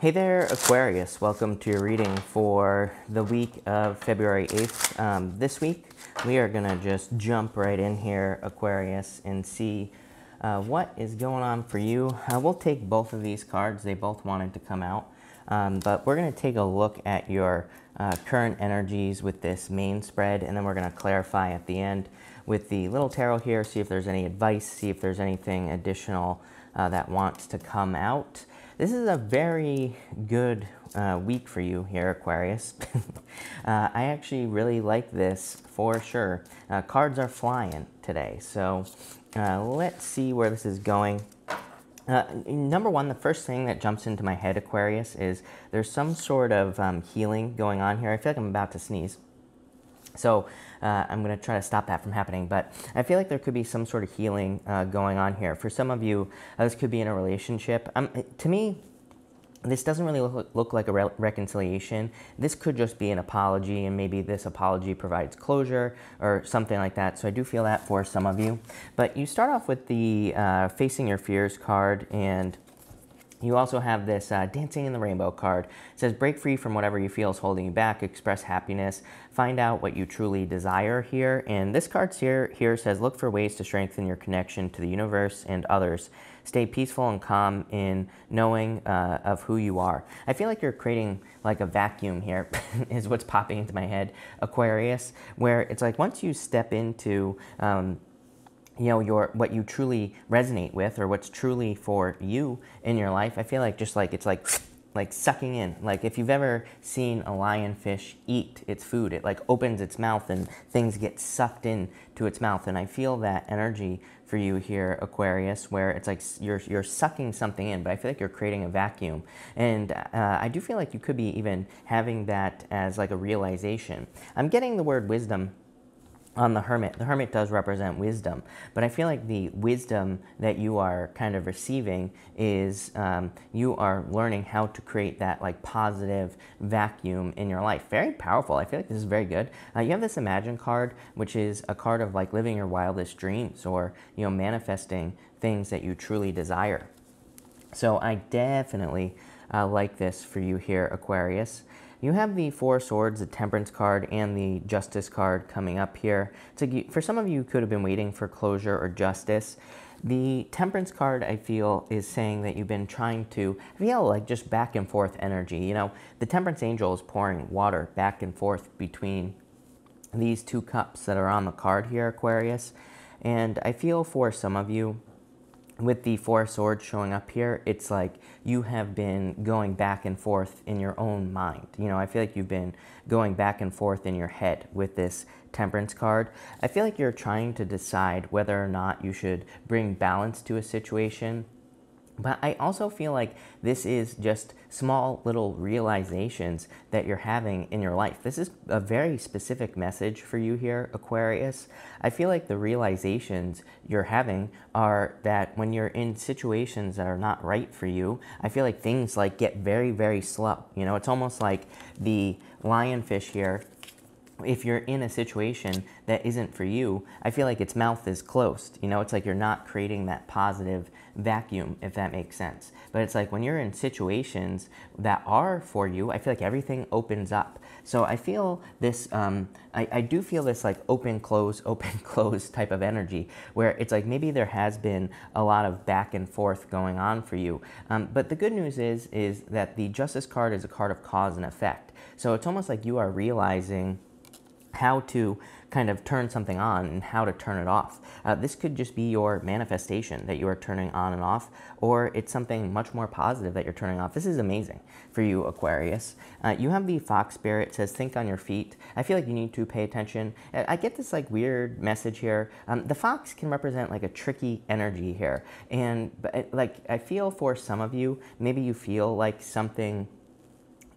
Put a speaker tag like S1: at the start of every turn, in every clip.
S1: Hey there, Aquarius. Welcome to your reading for the week of February 8th. Um, this week, we are going to just jump right in here, Aquarius, and see uh, what is going on for you. Uh, we'll take both of these cards. They both wanted to come out. Um, but we're going to take a look at your uh, current energies with this main spread, and then we're going to clarify at the end with the little tarot here, see if there's any advice, see if there's anything additional uh, that wants to come out. This is a very good uh, week for you here, Aquarius. uh, I actually really like this for sure. Uh, cards are flying today, so uh, let's see where this is going. Uh, number one, the first thing that jumps into my head, Aquarius, is there's some sort of um, healing going on here. I feel like I'm about to sneeze. So uh, I'm going to try to stop that from happening. But I feel like there could be some sort of healing uh, going on here. For some of you, uh, this could be in a relationship. Um, to me, this doesn't really look, look like a re reconciliation. This could just be an apology, and maybe this apology provides closure or something like that. So I do feel that for some of you. But you start off with the uh, Facing Your Fears card, and you also have this uh, Dancing in the Rainbow card. It says, break free from whatever you feel is holding you back, express happiness, find out what you truly desire here. And this card here, here says, look for ways to strengthen your connection to the universe and others. Stay peaceful and calm in knowing uh, of who you are. I feel like you're creating like a vacuum here is what's popping into my head, Aquarius, where it's like once you step into um, you know your what you truly resonate with or what's truly for you in your life i feel like just like it's like like sucking in like if you've ever seen a lionfish eat its food it like opens its mouth and things get sucked in to its mouth and i feel that energy for you here aquarius where it's like you're you're sucking something in but i feel like you're creating a vacuum and uh, i do feel like you could be even having that as like a realization i'm getting the word wisdom on the hermit. The hermit does represent wisdom, but I feel like the wisdom that you are kind of receiving is um, you are learning how to create that like positive vacuum in your life. Very powerful. I feel like this is very good. Uh, you have this imagine card, which is a card of like living your wildest dreams or you know manifesting things that you truly desire. So I definitely uh, like this for you here, Aquarius. You have the Four Swords, the Temperance card, and the Justice card coming up here. To, for some of you could have been waiting for closure or justice. The temperance card, I feel, is saying that you've been trying to feel like just back and forth energy. You know, the temperance angel is pouring water back and forth between these two cups that are on the card here, Aquarius. And I feel for some of you, with the Four of Swords showing up here, it's like you have been going back and forth in your own mind. You know, I feel like you've been going back and forth in your head with this Temperance card. I feel like you're trying to decide whether or not you should bring balance to a situation but I also feel like this is just small little realizations that you're having in your life. This is a very specific message for you here, Aquarius. I feel like the realizations you're having are that when you're in situations that are not right for you, I feel like things like get very, very slow. You know, it's almost like the lionfish here if you're in a situation that isn't for you, I feel like its mouth is closed. You know, it's like you're not creating that positive vacuum, if that makes sense. But it's like when you're in situations that are for you, I feel like everything opens up. So I feel this, um, I, I do feel this like open, close, open, close type of energy where it's like maybe there has been a lot of back and forth going on for you. Um, but the good news is, is that the justice card is a card of cause and effect. So it's almost like you are realizing how to kind of turn something on and how to turn it off. Uh, this could just be your manifestation that you are turning on and off, or it's something much more positive that you're turning off. This is amazing for you, Aquarius. Uh, you have the fox spirit it says, think on your feet. I feel like you need to pay attention. Uh, I get this like weird message here. Um, the fox can represent like a tricky energy here. And like, I feel for some of you, maybe you feel like something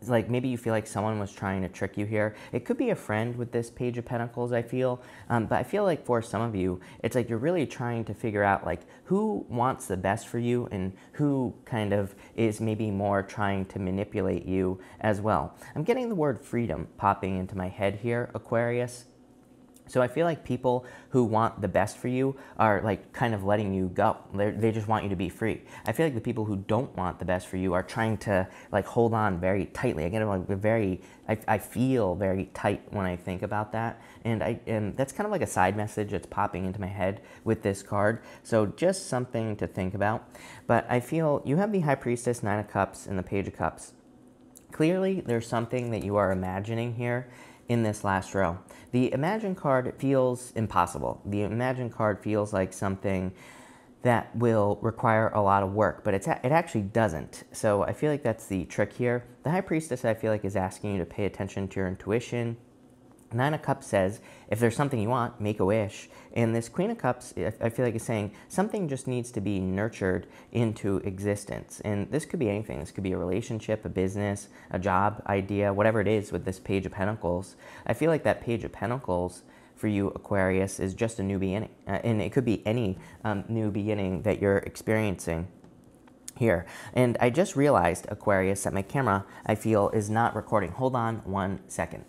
S1: like maybe you feel like someone was trying to trick you here. It could be a friend with this Page of Pentacles, I feel. Um, but I feel like for some of you, it's like you're really trying to figure out like who wants the best for you and who kind of is maybe more trying to manipulate you as well. I'm getting the word freedom popping into my head here, Aquarius. So I feel like people who want the best for you are like kind of letting you go. They're, they just want you to be free. I feel like the people who don't want the best for you are trying to like hold on very tightly. I get like very, I, I feel very tight when I think about that. And I and that's kind of like a side message that's popping into my head with this card. So just something to think about. But I feel you have the High Priestess, Nine of Cups, and the Page of Cups. Clearly, there's something that you are imagining here in this last row. The Imagine card feels impossible. The Imagine card feels like something that will require a lot of work, but it's it actually doesn't. So I feel like that's the trick here. The High Priestess, I feel like, is asking you to pay attention to your intuition, Nine of Cups says, if there's something you want, make a wish. And this Queen of Cups, I feel like is saying something just needs to be nurtured into existence. And this could be anything. This could be a relationship, a business, a job idea, whatever it is with this Page of Pentacles. I feel like that Page of Pentacles for you, Aquarius, is just a new beginning. Uh, and it could be any um, new beginning that you're experiencing here. And I just realized, Aquarius, that my camera, I feel, is not recording. Hold on one second.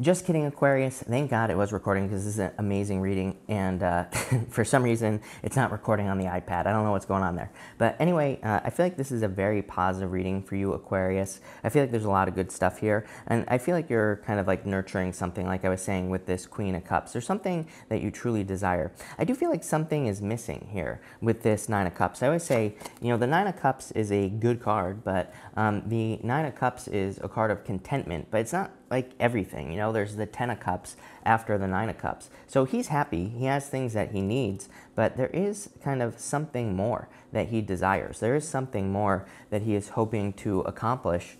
S1: Just kidding, Aquarius. Thank God it was recording because this is an amazing reading. And uh, for some reason, it's not recording on the iPad. I don't know what's going on there. But anyway, uh, I feel like this is a very positive reading for you, Aquarius. I feel like there's a lot of good stuff here. And I feel like you're kind of like nurturing something, like I was saying with this Queen of Cups. There's something that you truly desire. I do feel like something is missing here with this Nine of Cups. I always say, you know, the Nine of Cups is a good card, but um, the Nine of Cups is a card of contentment, but it's not like everything. You know, there's the Ten of Cups after the Nine of Cups. So he's happy. He has things that he needs, but there is kind of something more that he desires. There is something more that he is hoping to accomplish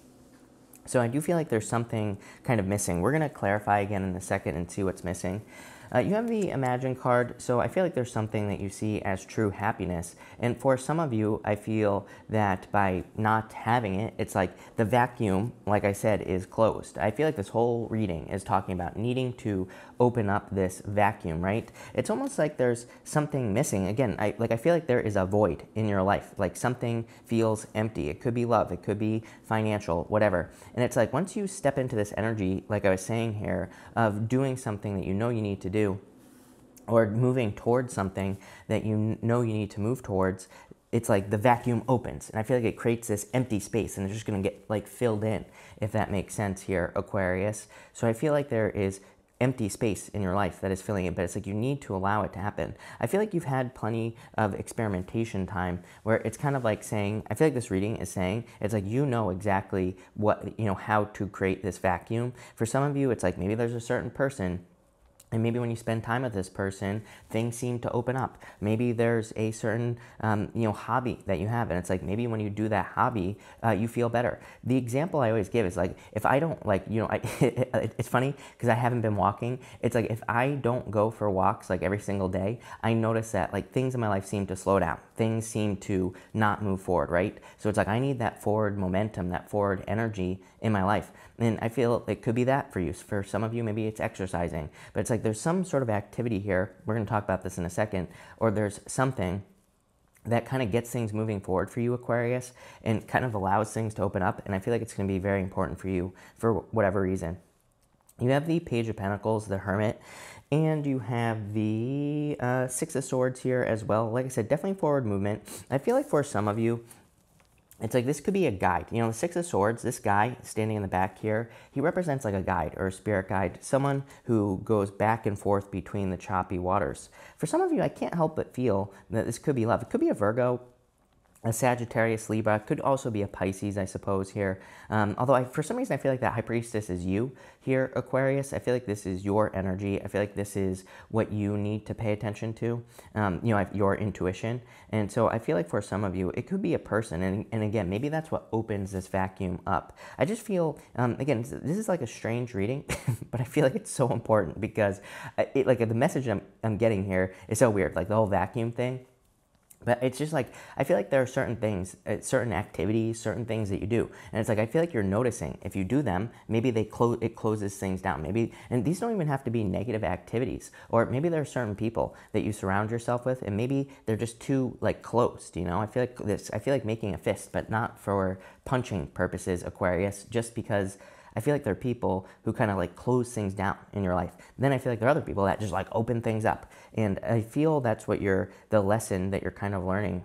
S1: so I do feel like there's something kind of missing. We're going to clarify again in a second and see what's missing. Uh, you have the Imagine card, so I feel like there's something that you see as true happiness. And for some of you, I feel that by not having it, it's like the vacuum, like I said, is closed. I feel like this whole reading is talking about needing to open up this vacuum, right? It's almost like there's something missing. Again, I, like I feel like there is a void in your life, like something feels empty. It could be love, it could be financial, whatever. And it's like once you step into this energy, like I was saying here, of doing something that you know you need to do, do or moving towards something that you know you need to move towards, it's like the vacuum opens. And I feel like it creates this empty space and it's just gonna get like filled in, if that makes sense here, Aquarius. So I feel like there is empty space in your life that is filling it, but it's like you need to allow it to happen. I feel like you've had plenty of experimentation time where it's kind of like saying, I feel like this reading is saying, it's like you know exactly what, you know, how to create this vacuum. For some of you, it's like maybe there's a certain person and maybe when you spend time with this person, things seem to open up. Maybe there's a certain um, you know hobby that you have, and it's like maybe when you do that hobby, uh, you feel better. The example I always give is like if I don't like you know I, it's funny because I haven't been walking. It's like if I don't go for walks like every single day, I notice that like things in my life seem to slow down. Things seem to not move forward, right? So it's like I need that forward momentum, that forward energy in my life. And I feel it could be that for you. For some of you, maybe it's exercising, but it's like there's some sort of activity here. We're going to talk about this in a second, or there's something that kind of gets things moving forward for you, Aquarius, and kind of allows things to open up. And I feel like it's going to be very important for you for whatever reason. You have the Page of Pentacles, the Hermit, and you have the uh, Six of Swords here as well. Like I said, definitely forward movement. I feel like for some of you, it's like this could be a guide. You know, the Six of Swords, this guy standing in the back here, he represents like a guide or a spirit guide, someone who goes back and forth between the choppy waters. For some of you, I can't help but feel that this could be love. It could be a Virgo, a Sagittarius Libra could also be a Pisces, I suppose, here. Um, although I, for some reason, I feel like that High Priestess is you here, Aquarius. I feel like this is your energy. I feel like this is what you need to pay attention to, um, you know, your intuition. And so I feel like for some of you, it could be a person. And, and again, maybe that's what opens this vacuum up. I just feel, um, again, this is like a strange reading, but I feel like it's so important because uh, it, like the message I'm, I'm getting here is so weird, like the whole vacuum thing but it's just like i feel like there are certain things uh, certain activities certain things that you do and it's like i feel like you're noticing if you do them maybe they close it closes things down maybe and these don't even have to be negative activities or maybe there are certain people that you surround yourself with and maybe they're just too like closed you know i feel like this i feel like making a fist but not for punching purposes aquarius just because I feel like there are people who kind of like close things down in your life. then I feel like there are other people that just like open things up. And I feel that's what you're, the lesson that you're kind of learning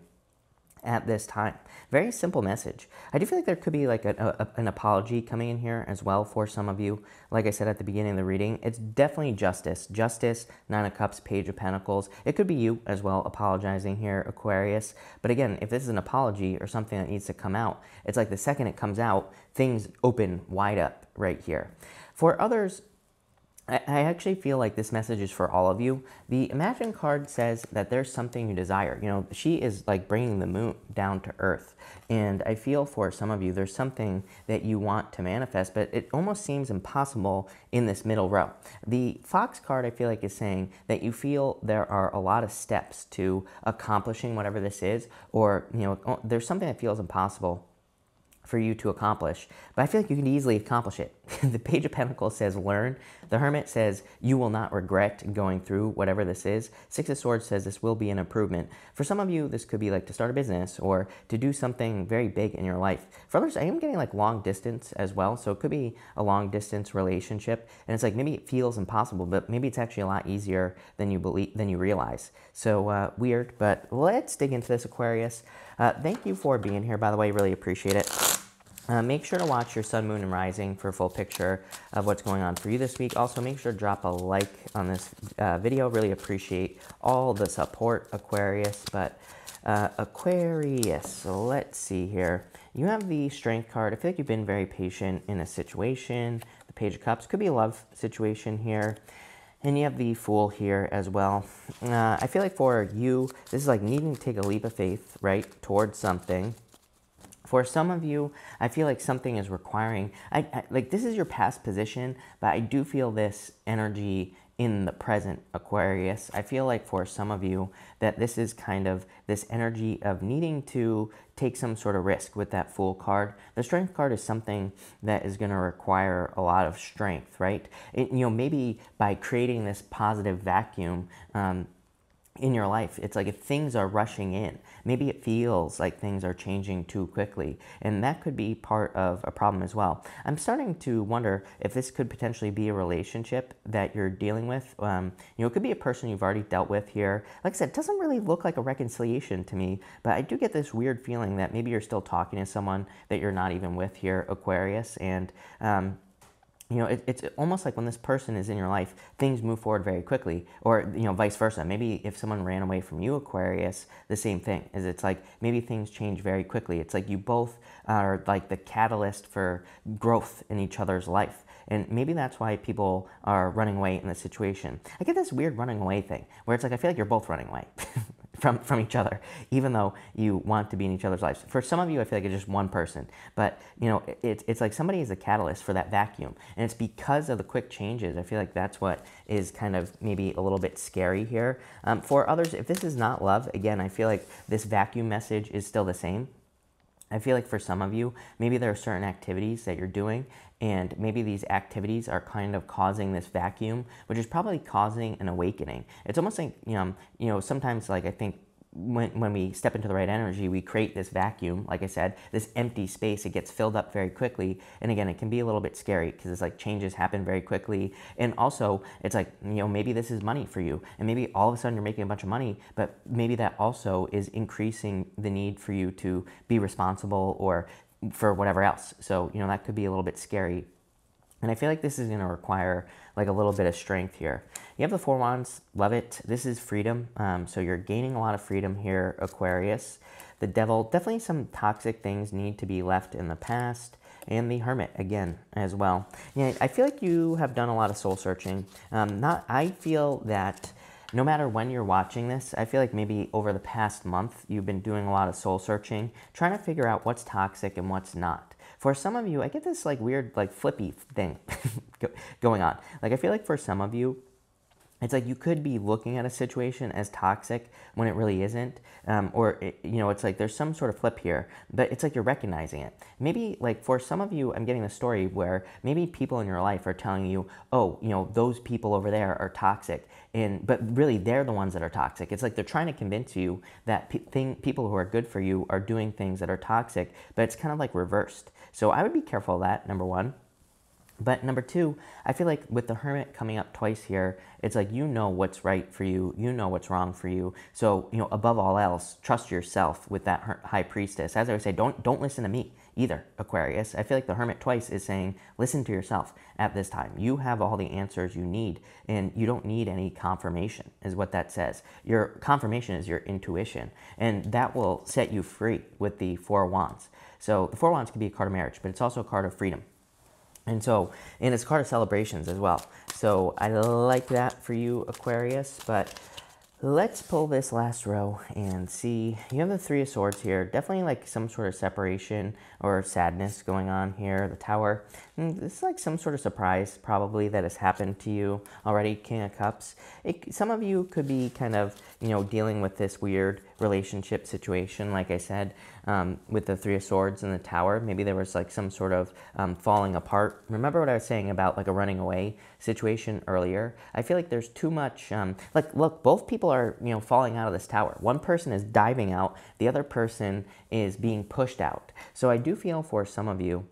S1: at this time. Very simple message. I do feel like there could be like a, a, an apology coming in here as well for some of you. Like I said at the beginning of the reading, it's definitely justice. Justice, Nine of Cups, Page of Pentacles. It could be you as well apologizing here, Aquarius. But again, if this is an apology or something that needs to come out, it's like the second it comes out, things open wide up right here. For others, I actually feel like this message is for all of you. The Imagine card says that there's something you desire. You know, she is like bringing the moon down to earth. And I feel for some of you, there's something that you want to manifest, but it almost seems impossible in this middle row. The Fox card, I feel like, is saying that you feel there are a lot of steps to accomplishing whatever this is, or, you know, oh, there's something that feels impossible for you to accomplish. But I feel like you can easily accomplish it. the Page of Pentacles says learn. The Hermit says you will not regret going through whatever this is. Six of Swords says this will be an improvement. For some of you, this could be like to start a business or to do something very big in your life. For others, I am getting like long distance as well. So it could be a long distance relationship. And it's like maybe it feels impossible, but maybe it's actually a lot easier than you believe, than you realize. So uh, weird, but let's dig into this Aquarius. Uh, thank you for being here, by the way. Really appreciate it. Uh, make sure to watch your sun, moon, and rising for a full picture of what's going on for you this week. Also, make sure to drop a like on this uh, video. Really appreciate all the support, Aquarius. But uh, Aquarius, let's see here. You have the Strength card. I feel like you've been very patient in a situation. The Page of Cups could be a love situation here. And you have the Fool here as well. Uh, I feel like for you, this is like needing to take a leap of faith, right, towards something for some of you, I feel like something is requiring, I, I, like this is your past position, but I do feel this energy in the present Aquarius. I feel like for some of you that this is kind of this energy of needing to take some sort of risk with that Fool card. The Strength card is something that is going to require a lot of strength, right? It, you know, maybe by creating this positive vacuum, um, in your life. It's like if things are rushing in, Maybe it feels like things are changing too quickly, and that could be part of a problem as well. I'm starting to wonder if this could potentially be a relationship that you're dealing with. Um, you know, it could be a person you've already dealt with here. Like I said, it doesn't really look like a reconciliation to me, but I do get this weird feeling that maybe you're still talking to someone that you're not even with here, Aquarius, and um, you know, it, it's almost like when this person is in your life, things move forward very quickly, or you know, vice versa. Maybe if someone ran away from you, Aquarius, the same thing. Is it's like maybe things change very quickly. It's like you both are like the catalyst for growth in each other's life. And maybe that's why people are running away in this situation. I get this weird running away thing where it's like I feel like you're both running away. from, from each other, even though you want to be in each other's lives. For some of you, I feel like it's just one person, but you know, it, it's like somebody is a catalyst for that vacuum. And it's because of the quick changes. I feel like that's what is kind of maybe a little bit scary here. Um, for others, if this is not love, again, I feel like this vacuum message is still the same. I feel like for some of you, maybe there are certain activities that you're doing and maybe these activities are kind of causing this vacuum, which is probably causing an awakening. It's almost like, you know, um, you know sometimes like I think when, when we step into the right energy, we create this vacuum, like I said, this empty space. It gets filled up very quickly. And again, it can be a little bit scary because it's like changes happen very quickly. And also, it's like, you know, maybe this is money for you. And maybe all of a sudden you're making a bunch of money, but maybe that also is increasing the need for you to be responsible or for whatever else. So, you know, that could be a little bit scary. And I feel like this is going to require like a little bit of strength here. You have the four wands, love it. This is freedom. Um, so you're gaining a lot of freedom here, Aquarius. The devil, definitely some toxic things need to be left in the past. And the hermit again as well. Yeah, I feel like you have done a lot of soul searching. Um, not, I feel that no matter when you're watching this, I feel like maybe over the past month you've been doing a lot of soul searching, trying to figure out what's toxic and what's not. For some of you, I get this like weird, like flippy thing going on. Like I feel like for some of you, it's like you could be looking at a situation as toxic when it really isn't um, or it, you know it's like there's some sort of flip here but it's like you're recognizing it maybe like for some of you i'm getting a story where maybe people in your life are telling you oh you know those people over there are toxic and but really they're the ones that are toxic it's like they're trying to convince you that pe- thing, people who are good for you are doing things that are toxic but it's kind of like reversed so i would be careful of that number one but number two, I feel like with the hermit coming up twice here, it's like you know what's right for you, you know what's wrong for you. So you know, above all else, trust yourself with that high priestess. As I would say, don't don't listen to me either, Aquarius. I feel like the hermit twice is saying, listen to yourself at this time. You have all the answers you need, and you don't need any confirmation. Is what that says. Your confirmation is your intuition, and that will set you free with the four wands. So the four wands can be a card of marriage, but it's also a card of freedom and so, and it's card of celebrations as well. So I like that for you, Aquarius, but Let's pull this last row and see. You have the Three of Swords here. Definitely like some sort of separation or sadness going on here. The Tower. And mm, this is like some sort of surprise probably that has happened to you already. King of Cups. It, some of you could be kind of, you know, dealing with this weird relationship situation. Like I said, um, with the Three of Swords and the Tower, maybe there was like some sort of um, falling apart. Remember what I was saying about like a running away situation earlier? I feel like there's too much, um, like look, both people people are, you know, falling out of this tower. One person is diving out, the other person is being pushed out. So I do feel for some of you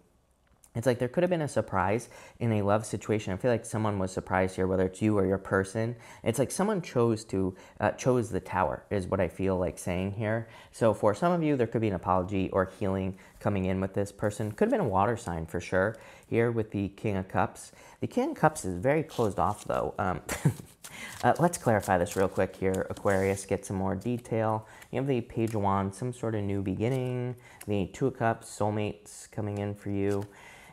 S1: it's like there could have been a surprise in a love situation. I feel like someone was surprised here, whether it's you or your person. It's like someone chose to uh, chose the tower is what I feel like saying here. So for some of you, there could be an apology or healing coming in with this person. Could have been a water sign for sure here with the King of Cups. The King of Cups is very closed off though. Um, Uh, let's clarify this real quick here. Aquarius, get some more detail. You have the Page of Wands, some sort of new beginning. The Two of Cups, soulmates coming in for you.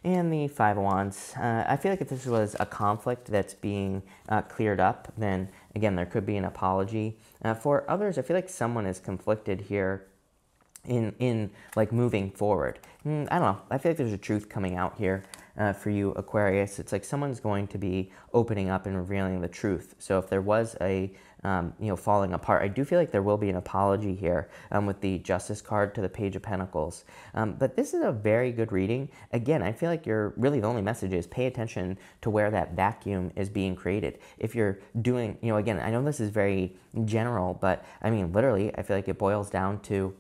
S1: And the Five of Wands. Uh, I feel like if this was a conflict that's being uh, cleared up, then again, there could be an apology. Uh, for others, I feel like someone is conflicted here in, in like moving forward. Mm, I don't know. I feel like there's a truth coming out here uh, for you Aquarius, it's like someone's going to be opening up and revealing the truth. So if there was a um, you know falling apart, I do feel like there will be an apology here um, with the Justice card to the Page of Pentacles. Um, but this is a very good reading. Again, I feel like you're really the only message is pay attention to where that vacuum is being created. If you're doing, you know, again, I know this is very general, but I mean literally, I feel like it boils down to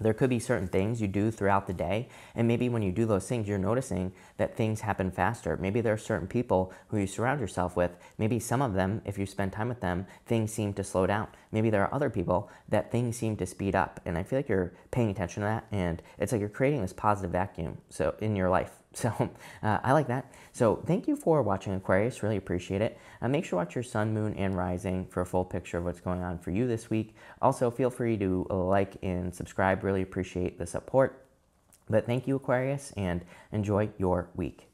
S1: there could be certain things you do throughout the day and maybe when you do those things you're noticing that things happen faster maybe there are certain people who you surround yourself with maybe some of them if you spend time with them things seem to slow down maybe there are other people that things seem to speed up and i feel like you're paying attention to that and it's like you're creating this positive vacuum so in your life So uh, I like that. So thank you for watching Aquarius. Really appreciate it. Uh, make sure to watch your sun, moon, and rising for a full picture of what's going on for you this week. Also, feel free to like and subscribe. Really appreciate the support. But thank you, Aquarius, and enjoy your week.